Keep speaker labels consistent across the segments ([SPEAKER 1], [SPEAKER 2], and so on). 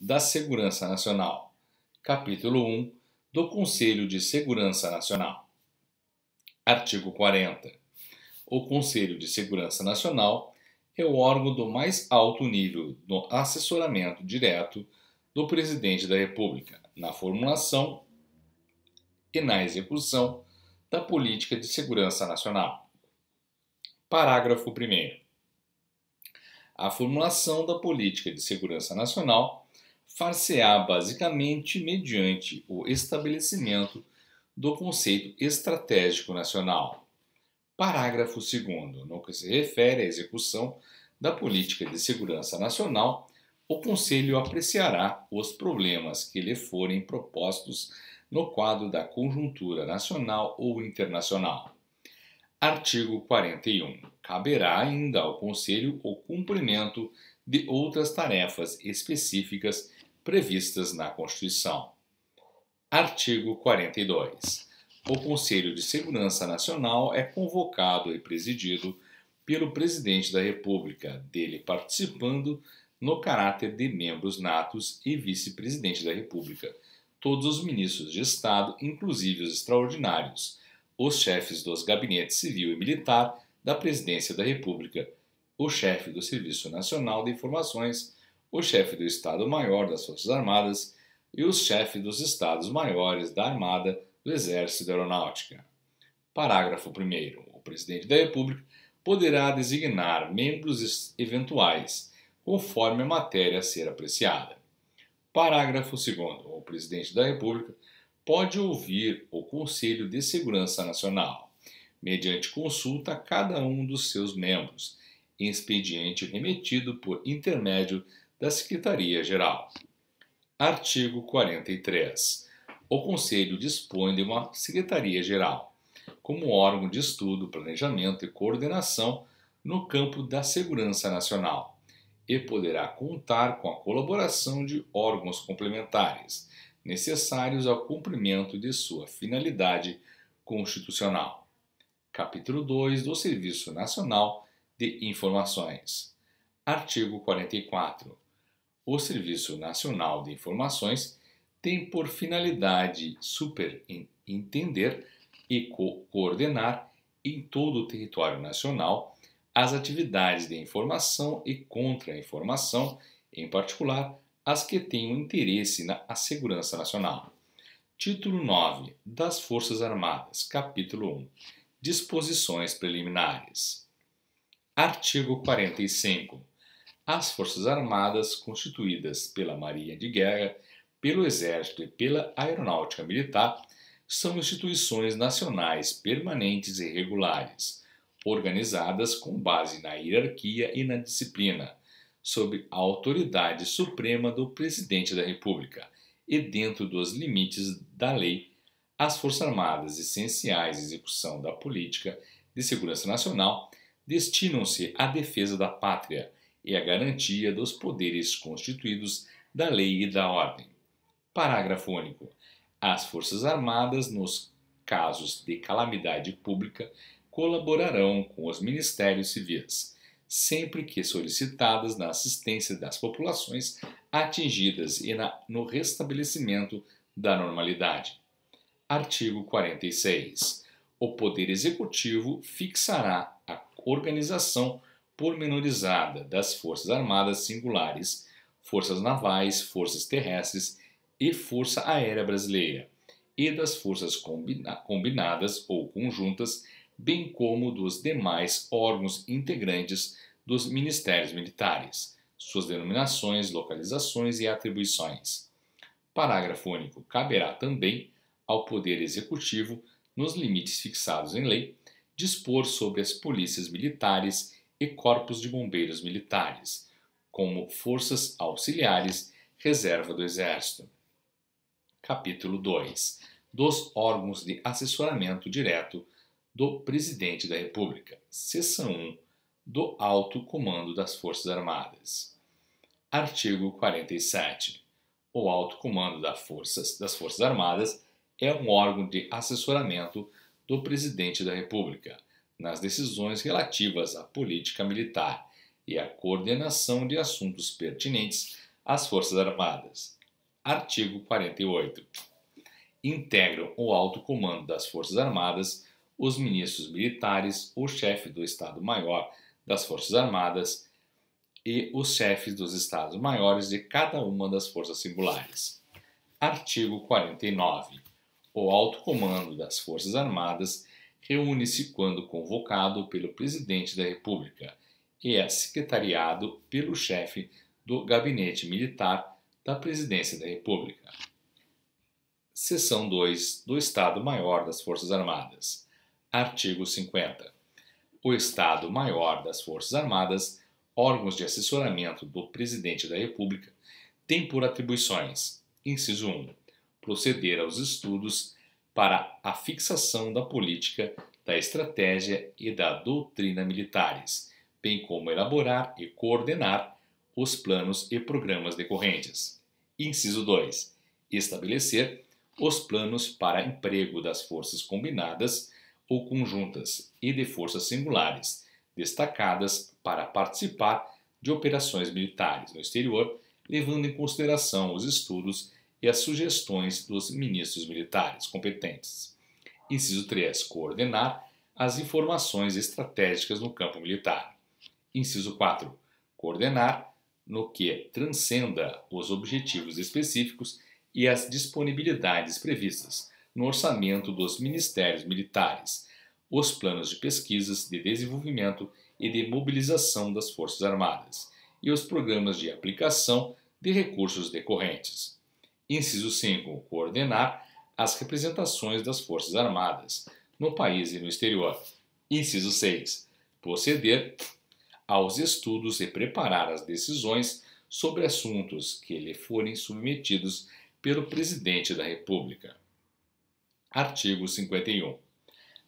[SPEAKER 1] da Segurança Nacional, capítulo 1 do Conselho de Segurança Nacional. Artigo 40. O Conselho de Segurança Nacional é o órgão do mais alto nível do assessoramento direto do Presidente da República na formulação e na execução da política de segurança nacional. Parágrafo 1. A formulação da política de segurança nacional far-se-á basicamente mediante o estabelecimento do conceito estratégico nacional. Parágrafo 2. No que se refere à execução da política de segurança nacional, o Conselho apreciará os problemas que lhe forem propostos no quadro da conjuntura nacional ou internacional. Artigo 41. Caberá ainda ao Conselho o cumprimento de outras tarefas específicas previstas na Constituição. Artigo 42. O Conselho de Segurança Nacional é convocado e presidido pelo Presidente da República, dele participando no caráter de membros natos e vice-presidente da República, todos os ministros de Estado, inclusive os extraordinários, os chefes dos gabinetes civil e militar da Presidência da República, o chefe do Serviço Nacional de Informações o chefe do Estado-Maior das Forças Armadas e os chefes dos Estados-Maiores da Armada, do Exército da Aeronáutica. Parágrafo 1. O Presidente da República poderá designar membros eventuais, conforme a matéria a ser apreciada. Parágrafo 2. O Presidente da República pode ouvir o Conselho de Segurança Nacional, mediante consulta a cada um dos seus membros, em expediente remetido por intermédio da Secretaria-Geral. Artigo 43. O Conselho dispõe de uma Secretaria-Geral, como órgão de estudo, planejamento e coordenação no campo da segurança nacional, e poderá contar com a colaboração de órgãos complementares necessários ao cumprimento de sua finalidade constitucional. Capítulo 2 do Serviço Nacional de Informações. Artigo 44 o Serviço Nacional de Informações tem por finalidade superentender e co coordenar em todo o território nacional as atividades de informação e contra-informação, em particular as que tenham interesse na segurança nacional. Título 9 das Forças Armadas, capítulo 1. Disposições preliminares. Artigo 45 as Forças Armadas, constituídas pela Marinha de Guerra, pelo Exército e pela Aeronáutica Militar, são instituições nacionais permanentes e regulares, organizadas com base na hierarquia e na disciplina, sob a autoridade suprema do Presidente da República e dentro dos limites da lei. As Forças Armadas, essenciais à execução da política de segurança nacional, destinam-se à defesa da pátria e a garantia dos poderes constituídos da lei e da ordem. Parágrafo único. As Forças Armadas, nos casos de calamidade pública, colaborarão com os ministérios civis, sempre que solicitadas na assistência das populações atingidas e na, no restabelecimento da normalidade. Artigo 46. O Poder Executivo fixará a organização pormenorizada das Forças Armadas singulares, Forças Navais, Forças Terrestres e Força Aérea Brasileira, e das Forças combina Combinadas ou Conjuntas, bem como dos demais órgãos integrantes dos Ministérios Militares, suas denominações, localizações e atribuições. Parágrafo único. Caberá também ao Poder Executivo, nos limites fixados em lei, dispor sobre as polícias militares e corpos de bombeiros militares, como forças auxiliares reserva do Exército. Capítulo 2 Dos órgãos de assessoramento direto do Presidente da República, Seção 1 do Alto Comando das Forças Armadas. Artigo 47. O Alto Comando das Forças, das Forças Armadas é um órgão de assessoramento do Presidente da República nas decisões relativas à política militar e à coordenação de assuntos pertinentes às Forças Armadas. Artigo 48. Integram o alto comando das Forças Armadas os ministros militares, o chefe do Estado-Maior das Forças Armadas e os chefes dos Estados Maiores de cada uma das forças singulares. Artigo 49. O alto comando das Forças Armadas reúne-se quando convocado pelo presidente da República e é secretariado pelo chefe do Gabinete Militar da Presidência da República. Seção 2 do Estado-Maior das Forças Armadas. Artigo 50. O Estado-Maior das Forças Armadas, órgãos de assessoramento do Presidente da República, tem por atribuições: inciso 1. Proceder aos estudos para a fixação da política, da estratégia e da doutrina militares, bem como elaborar e coordenar os planos e programas decorrentes. Inciso 2. Estabelecer os planos para emprego das forças combinadas ou conjuntas e de forças singulares, destacadas para participar de operações militares no exterior, levando em consideração os estudos e as sugestões dos ministros militares competentes. Inciso 3. Coordenar as informações estratégicas no campo militar. Inciso 4. Coordenar no que transcenda os objetivos específicos e as disponibilidades previstas no orçamento dos ministérios militares, os planos de pesquisas, de desenvolvimento e de mobilização das Forças Armadas e os programas de aplicação de recursos decorrentes. Inciso 5. Coordenar as representações das Forças Armadas no país e no exterior. Inciso 6. Proceder aos estudos e preparar as decisões sobre assuntos que lhe forem submetidos pelo Presidente da República. Artigo 51.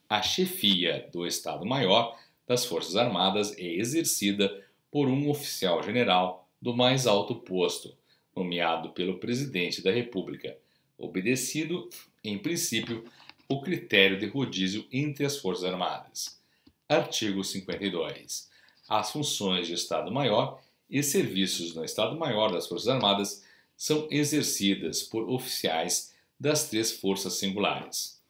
[SPEAKER 1] A chefia do Estado-Maior das Forças Armadas é exercida por um oficial-general do mais alto posto nomeado pelo presidente da República, obedecido, em princípio, o critério de rodízio entre as Forças Armadas. Artigo 52. As funções de Estado-Maior e serviços no Estado-Maior das Forças Armadas são exercidas por oficiais das três forças singulares.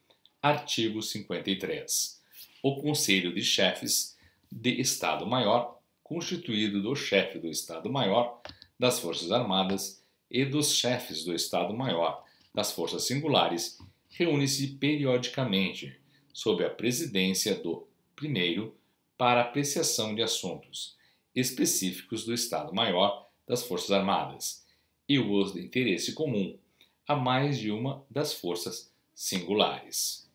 [SPEAKER 1] Artigo 53. O Conselho de Chefes de Estado-Maior, constituído do chefe do Estado-Maior, das Forças Armadas e dos chefes do Estado-Maior das Forças Singulares reúne-se periodicamente sob a presidência do primeiro para apreciação de assuntos específicos do Estado-Maior das Forças Armadas e os de interesse comum a mais de uma das forças singulares.